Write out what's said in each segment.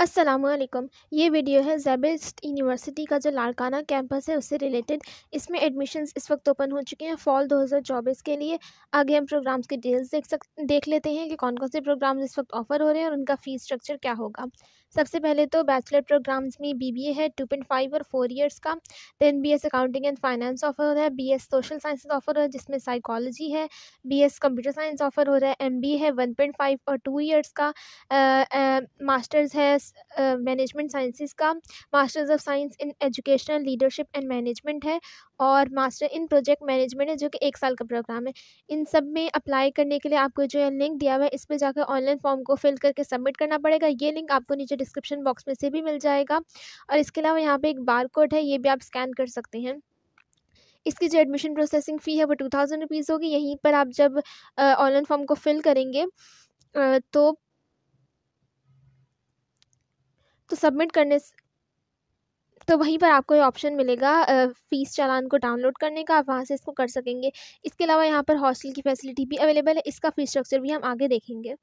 असलम ये वीडियो है जैबिस्ट यूनिवर्सिटी का जो लाड़काना कैंपस है उससे रिलेटेड इसमें एडमिशन्स इस वक्त ओपन हो चुके हैं फॉल 2024 के लिए आगे हम प्रोग्राम्स की डिटेल्स देख सक देख लेते हैं कि कौन कौन से प्रोग्राम्स इस वक्त ऑफर हो रहे हैं और उनका फ़ीस स्ट्रक्चर क्या होगा सबसे पहले तो बैचलर प्रोग्राम्स में बी है टू पॉइंट फाइव और फोर ईयर्स का then B accounting and finance offer हो रहा है बी सोशल साइंस ऑफर हो रहा है जिसमें साइकोलॉजी है बी कंप्यूटर साइंस ऑफर हो रहा है एम है वन और टू ईयर्स का मास्टर्स है साइंस मैनेजमेंट साइंसेस का masters of science in educational leadership and management है और मास्टर इन प्रोजेक्ट मैनेजमेंट है जो कि एक साल का प्रोग्राम है इन सब में अप्लाई करने के लिए आपको जो है लिंक दिया हुआ है इस पर जाकर ऑनलाइन फॉर्म को फिल करके सबमिट करना पड़ेगा ये लिंक आपको नीचे डिस्क्रिप्शन बॉक्स में से भी मिल जाएगा और इसके अलावा यहाँ पर एक बार कोड है ये भी आप स्कैन कर सकते हैं इसकी जो एडमिशन प्रोसेसिंग फ़ी है वो टू थाउजेंड रुपीज़ होगी यहीं पर आप जब ऑनलाइन uh, फॉर्म को फिल करेंगे uh, तो तो सबमिट करने तो वहीं पर आपको ये ऑप्शन मिलेगा फ़ीस चालान को डाउनलोड करने का आप वहाँ से इसको कर सकेंगे इसके अलावा यहाँ पर हॉस्टल की फैसिलिटी भी अवेलेबल है इसका फ़ीस स्ट्रक्चर भी हम आगे देखेंगे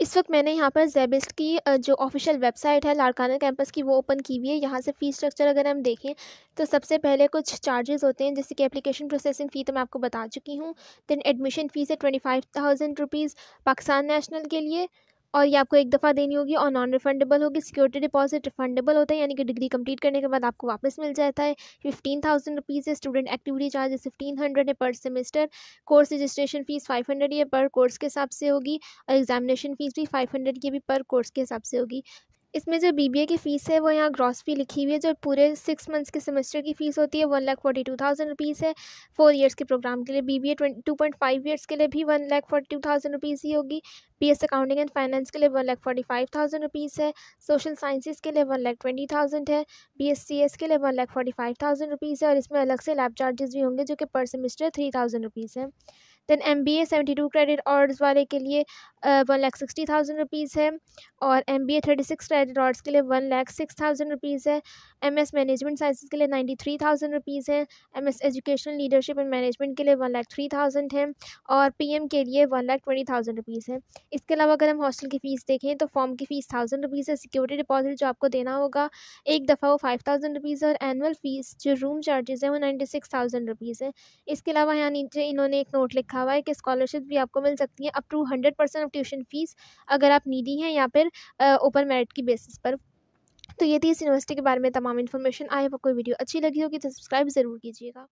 इस वक्त मैंने यहाँ पर जेबिस्ट की जो ऑफिशियल वेबसाइट है लाड़काना कैंपस की वो ओपन की हुई है यहाँ से फ़ीस स्ट्रक्चर अगर हम देखें तो सबसे पहले कुछ चार्जेस होते हैं जैसे कि एप्लीकेशन प्रोसेसिंग फ़ी तो मैं आपको बता चुकी हूँ दैन एडमिशन फ़ीस है twenty five thousand rupees Pakistan national के लिए और ये आपको एक दफ़ा देनी होगी और नॉन रिफंडेबल होगी सिक्योरिटी डिपॉजिट रिफंडेबल होता है यानी कि डिग्री कंप्लीट करने के बाद आपको वापस मिल जाता है फिफ्टीन थाउजेंड रुपीज़ है student activity charges fifteen hundred है per semester course registration fees five hundred ये पर कोर्स के हिसाब से होगी और एग्जामिनेशन फ़ीस भी फाइव हंड्रेड की भी पर कोर्स के हिसाब से होगी इसमें जो बी की फ़ीस है वो यहाँ ग्रॉस फी लिखी हुई है जो पूरे सिक्स मंथ्स के सेमेस्टर की फ़ीस होती है one lakh forty two thousand rupees है फोर इयर्स के प्रोग्राम के लिए B B A two point five years के लिए भी one lakh forty two thousand rupees ही होगी B S accounting and finance के लिए one lakh forty five thousand rupees है सोशल साइंसिस के लिए वन लाख ट्वेंटी थाउजेंड है बी एस सी एस के लिए one lakh forty five thousand rupees है और इसमें अलग से लैब चार्जेस भी होंगे जो कि per semester three thousand rupees है then M B A seventy two credit hours वाले के लिए one lakh sixty thousand rupees है और M B A thirty six credit hours के लिए one lakh six thousand rupees है एम एस मैनेजमेंट साइंसेज के लिए नाइन्टी थ्री थाउजेंड रुपीज़ है M S education leadership and management के लिए वन लाख थ्री थाउजेंड है और पी एम के लिए one lakh twenty thousand rupees है इसके अलावा अगर हम हॉस्टल की फ़ीस देखें तो फॉर्म की फ़ीस थाउजेंड रुपीज़ है सिक्योरिटी डिपॉजिट जो आपको देना होगा एक दफ़ा वो फाइव थाउजेंड रुपीज़ है और एनुअल फ़ीस जो रूम चार्जेज़ है वो नाइन्टी सिक्स थाउजेंड रुपीज़ है इसके अलावा यहाँ नीचे इन्होंने एक नोट लिखा हुआ है कि स्कॉलरशिप भी आपको मिल सकती है up to hundred percent tuition fees अगर आप नीडी हैं या फिर ओपन मेरिट की बेसिस पर तो ये थी इस यूनिवर्सिटी के बारे में तमाम इन्फॉर्मेशन आई आपको कोई वीडियो अच्छी लगी होगी तो सब्सक्राइब ज़रूर कीजिएगा